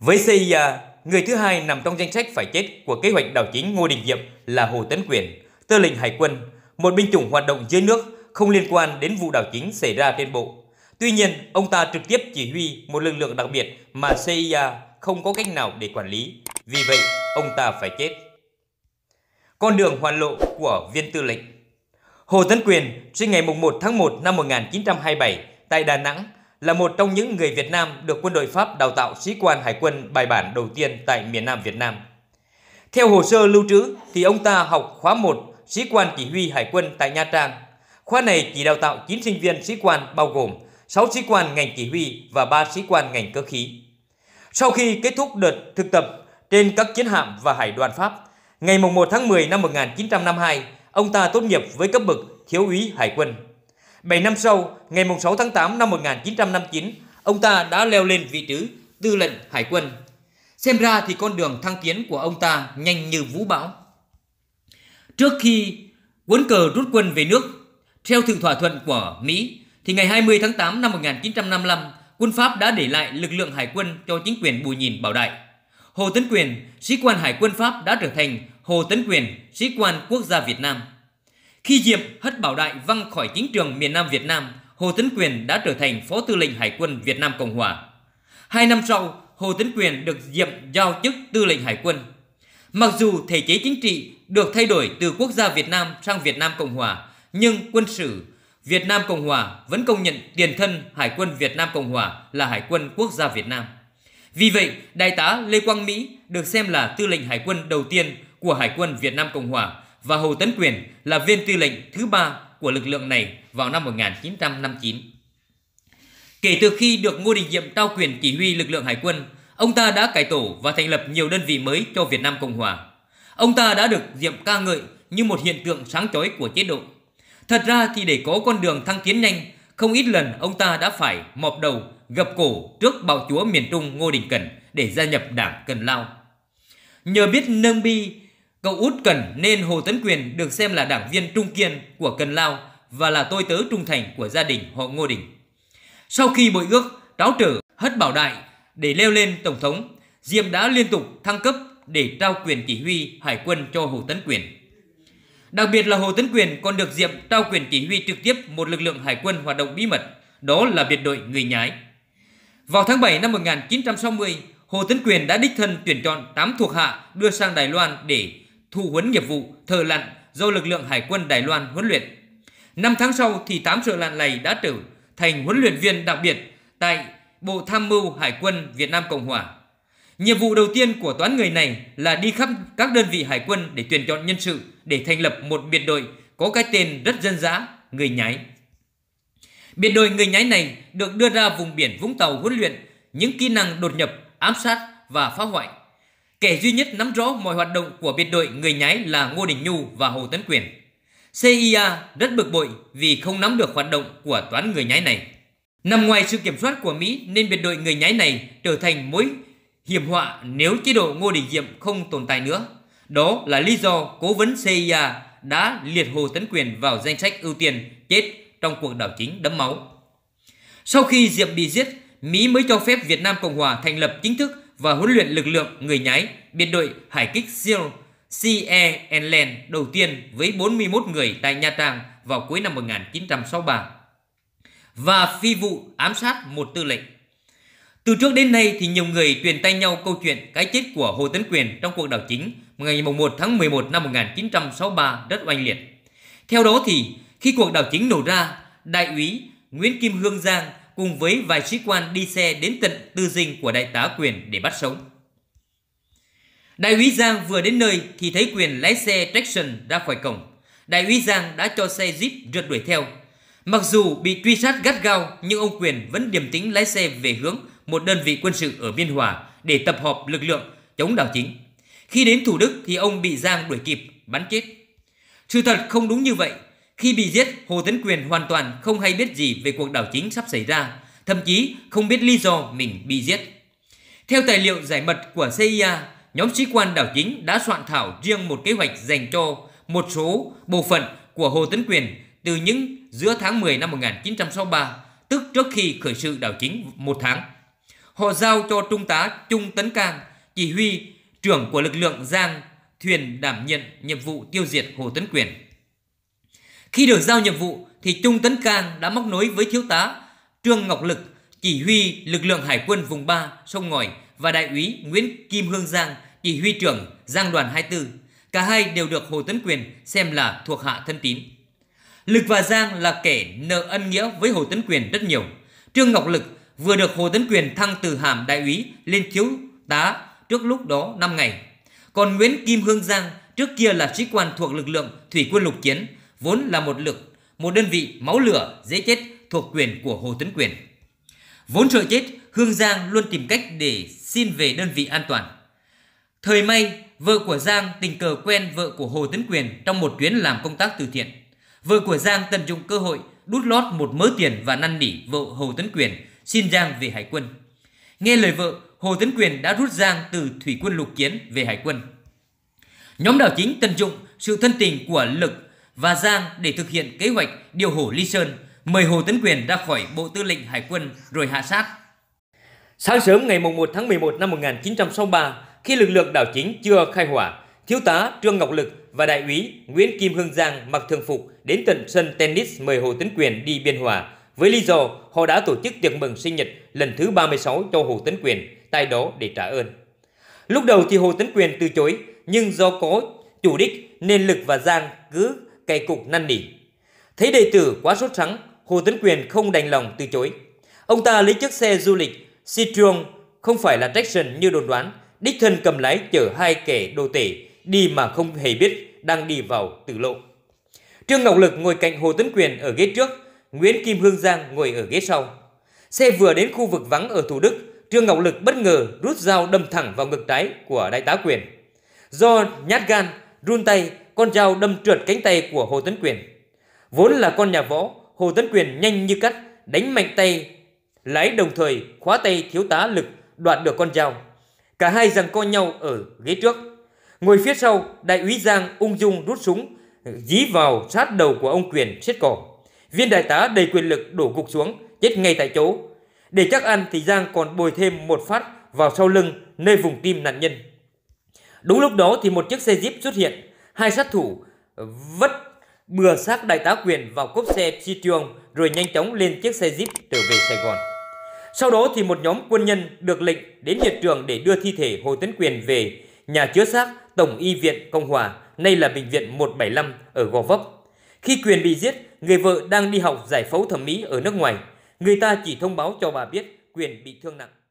Với CIA, người thứ hai nằm trong danh sách phải chết của kế hoạch đảo chính Ngô Đình Diệm là Hồ Tấn Quyền, tư lệnh Hải quân, một binh chủng hoạt động dưới nước không liên quan đến vụ đảo chính xảy ra trên bộ. Tuy nhiên, ông ta trực tiếp chỉ huy một lực lượng đặc biệt mà CIA không có cách nào để quản lý. Vì vậy, ông ta phải chết. Con đường hoàn lộ của viên tư lệnh Hồ Tấn Quyền sinh ngày 1 tháng 1 năm 1927 tại Đà Nẵng là một trong những người Việt Nam được quân đội Pháp đào tạo sĩ quan hải quân bài bản đầu tiên tại miền Nam Việt Nam. Theo hồ sơ lưu trữ thì ông ta học khóa 1 sĩ quan chỉ huy hải quân tại Nha Trang. Khóa này chỉ đào tạo 9 sinh viên sĩ quan bao gồm 6 sĩ quan ngành chỉ huy và 3 sĩ quan ngành cơ khí. Sau khi kết thúc đợt thực tập trên các chiến hạm và hải đoàn Pháp, ngày 1 tháng 10 năm 1952, ông ta tốt nghiệp với cấp bậc thiếu úy hải quân. 7 năm sau, ngày 6 tháng 8 năm 1959, ông ta đã leo lên vị trí tư lệnh hải quân. Xem ra thì con đường thăng tiến của ông ta nhanh như vũ bão. Trước khi quân cờ rút quân về nước, theo thượng thỏa thuận của Mỹ, thì ngày 20 tháng 8 năm 1955, quân Pháp đã để lại lực lượng hải quân cho chính quyền Bùi Nhìn Bảo Đại. Hồ Tấn Quyền, sĩ quan hải quân Pháp đã trở thành Hồ Tấn Quyền, sĩ quan quốc gia Việt Nam. Khi Diệm hất Bảo Đại văng khỏi chính trường miền Nam Việt Nam, Hồ Tấn Quyền đã trở thành Phó Tư lệnh Hải quân Việt Nam Cộng Hòa. Hai năm sau, Hồ Tấn Quyền được Diệm giao chức Tư lệnh Hải quân. Mặc dù thể chế chính trị được thay đổi từ quốc gia Việt Nam sang Việt Nam Cộng Hòa, nhưng quân sự Việt Nam Cộng Hòa vẫn công nhận tiền thân Hải quân Việt Nam Cộng Hòa là Hải quân quốc gia Việt Nam. Vì vậy, Đại tá Lê Quang Mỹ được xem là tư lệnh Hải quân đầu tiên của Hải quân Việt Nam Cộng Hòa và Hồ Tấn Quyền là viên tư lệnh thứ ba của lực lượng này vào năm 1959. Kể từ khi được Ngô Đình Diệm trao quyền chỉ huy lực lượng hải quân, ông ta đã cải tổ và thành lập nhiều đơn vị mới cho Việt Nam Cộng Hòa. Ông ta đã được Diệm ca ngợi như một hiện tượng sáng chói của chế độ. Thật ra thì để có con đường thăng tiến nhanh, không ít lần ông ta đã phải mọp đầu, gập cổ trước bạo chúa miền Trung Ngô Đình Cần để gia nhập đảng Cần Lao. Nhờ biết nâng bi Cậu út Cần nên Hồ Tấn Quyền được xem là đảng viên trung kiên của Cần Lao và là tôi tớ trung thành của gia đình họ Ngô Đình. Sau khi bội ước, tráo trở hất bảo đại để leo lên Tổng thống, Diệm đã liên tục thăng cấp để trao quyền chỉ huy hải quân cho Hồ Tấn Quyền. Đặc biệt là Hồ Tấn Quyền còn được Diệm trao quyền chỉ huy trực tiếp một lực lượng hải quân hoạt động bí mật, đó là biệt đội người nhái. Vào tháng 7 năm 1960, Hồ Tấn Quyền đã đích thân tuyển chọn 8 thuộc hạ đưa sang Đài Loan để thu huấn nghiệp vụ thợ lặn do lực lượng Hải quân Đài Loan huấn luyện. Năm tháng sau thì 8 thợ lặn này đã trở thành huấn luyện viên đặc biệt tại Bộ Tham mưu Hải quân Việt Nam Cộng Hòa. Nhiệm vụ đầu tiên của toán người này là đi khắp các đơn vị hải quân để tuyển chọn nhân sự để thành lập một biệt đội có cái tên rất dân dã, người nhái. Biệt đội người nhái này được đưa ra vùng biển Vũng Tàu huấn luyện những kỹ năng đột nhập, ám sát và phá hoại. Kẻ duy nhất nắm rõ mọi hoạt động của biệt đội người nhái là Ngô Đình Nhu và Hồ Tấn Quyền. CIA rất bực bội vì không nắm được hoạt động của toán người nhái này. Nằm ngoài sự kiểm soát của Mỹ nên biệt đội người nhái này trở thành mối hiểm họa nếu chế độ Ngô Đình Diệm không tồn tại nữa. Đó là lý do cố vấn CIA đã liệt Hồ Tấn Quyền vào danh sách ưu tiên chết trong cuộc đảo chính đẫm máu. Sau khi Diệm bị giết, Mỹ mới cho phép Việt Nam Cộng Hòa thành lập chính thức và huấn luyện lực lượng người nháy biệt đội hải kích SEAL CE Enland đầu tiên với 41 người tại Nha Trang vào cuối năm 1963 và phi vụ ám sát một tư lệnh. Từ trước đến nay thì nhiều người truyền tay nhau câu chuyện cái chết của Hồ Tấn Quyền trong cuộc đảo chính ngày 1 tháng 11 năm 1963 rất oanh liệt. Theo đó thì khi cuộc đảo chính nổ ra, đại úy Nguyễn Kim Hương Giang cùng với vài sĩ quan đi xe đến tận tư dinh của đại tá Quyền để bắt sống. Đại úy Giang vừa đến nơi thì thấy Quyền lái xe Traction ra khỏi cổng. Đại úy Giang đã cho xe Jeep rượt đuổi theo. Mặc dù bị truy sát gắt gao nhưng ông Quyền vẫn điềm tĩnh lái xe về hướng một đơn vị quân sự ở Biên Hòa để tập hợp lực lượng chống đảo chính. Khi đến Thủ Đức thì ông bị Giang đuổi kịp, bắn chết. Sự thật không đúng như vậy, khi bị giết, Hồ Tấn Quyền hoàn toàn không hay biết gì về cuộc đảo chính sắp xảy ra, thậm chí không biết lý do mình bị giết. Theo tài liệu giải mật của CIA, nhóm sĩ quan đảo chính đã soạn thảo riêng một kế hoạch dành cho một số bộ phận của Hồ Tấn Quyền từ những giữa tháng 10 năm 1963, tức trước khi khởi sự đảo chính một tháng. Họ giao cho Trung tá Trung Tấn Cang, chỉ huy trưởng của lực lượng Giang Thuyền đảm nhận nhiệm vụ tiêu diệt Hồ Tấn Quyền. Khi được giao nhiệm vụ thì Trung Tấn Cang đã móc nối với thiếu tá Trương Ngọc Lực chỉ huy lực lượng hải quân vùng 3 sông Ngòi và đại úy Nguyễn Kim Hương Giang chỉ huy trưởng Giang đoàn 24. Cả hai đều được Hồ Tấn Quyền xem là thuộc hạ thân tín. Lực và Giang là kẻ nợ ân nghĩa với Hồ Tấn Quyền rất nhiều. Trương Ngọc Lực vừa được Hồ Tấn Quyền thăng từ hàm đại úy lên thiếu tá trước lúc đó 5 ngày. Còn Nguyễn Kim Hương Giang trước kia là sĩ quan thuộc lực lượng thủy quân lục chiến vốn là một lực, một đơn vị máu lửa dễ chết thuộc quyền của Hồ Tấn Quyền. Vốn sợ chết, Hương Giang luôn tìm cách để xin về đơn vị an toàn. Thời may, vợ của Giang tình cờ quen vợ của Hồ Tấn Quyền trong một chuyến làm công tác từ thiện. Vợ của Giang tận dụng cơ hội đút lót một mớ tiền và năn nỉ vợ Hồ Tấn Quyền xin Giang về hải quân. Nghe lời vợ, Hồ Tấn Quyền đã rút Giang từ thủy quân lục chiến về hải quân. Nhóm đảo chính tận dụng sự thân tình của lực và Giang để thực hiện kế hoạch điều hổ Ly Sơn, mời Hồ Tấn Quyền ra khỏi Bộ Tư lệnh Hải quân rồi hạ sát. Sáng sớm ngày 1 tháng 11 năm 1963, khi lực lượng đảo chính chưa khai hỏa, Thiếu tá Trương Ngọc Lực và Đại úy Nguyễn Kim Hương Giang mặc thường phục đến tận sân tennis mời Hồ Tấn Quyền đi biên hòa với lý do họ đã tổ chức tiệc mừng sinh nhật lần thứ 36 cho Hồ Tấn Quyền, tại đó để trả ơn. Lúc đầu thì Hồ Tấn Quyền từ chối, nhưng do có chủ đích nên Lực và Giang cứ cày cục năn nỉ. Thấy đệ tử quá sốt sắng, Hồ Tấn Quyền không đành lòng từ chối. Ông ta lấy chiếc xe du lịch Citroen không phải là Jackson như đồn đoán, đích thân cầm lái chở hai kẻ đồ tể đi mà không hề biết đang đi vào tử lộ. Trương Ngọc Lực ngồi cạnh Hồ Tấn Quyền ở ghế trước, Nguyễn Kim Hương Giang ngồi ở ghế sau. Xe vừa đến khu vực vắng ở Thủ Đức, Trương Ngọc Lực bất ngờ rút dao đâm thẳng vào ngực trái của đại tá Quyền. Do nhát gan, run tay, con dao đâm trượt cánh tay của Hồ Tấn Quyền. Vốn là con nhà võ, Hồ Tấn Quyền nhanh như cắt, đánh mạnh tay, lái đồng thời khóa tay thiếu tá lực đoạt được con dao. Cả hai giằng co nhau ở ghế trước. Ngồi phía sau, đại úy Giang ung dung rút súng, dí vào sát đầu của ông Quyền siết cổ. Viên đại tá đầy quyền lực đổ gục xuống, chết ngay tại chỗ. Để chắc ăn thì Giang còn bồi thêm một phát vào sau lưng nơi vùng tim nạn nhân. Đúng lúc đó thì một chiếc xe jeep xuất hiện, hai sát thủ vất bừa xác đại tá quyền vào cốp xe chi trường rồi nhanh chóng lên chiếc xe jeep trở về Sài Gòn. Sau đó thì một nhóm quân nhân được lệnh đến hiện trường để đưa thi thể Hồ Tấn Quyền về nhà chứa xác Tổng Y viện Cộng hòa, nay là bệnh viện 175 ở Gò Vấp. Khi Quyền bị giết, người vợ đang đi học giải phẫu thẩm mỹ ở nước ngoài. Người ta chỉ thông báo cho bà biết Quyền bị thương nặng.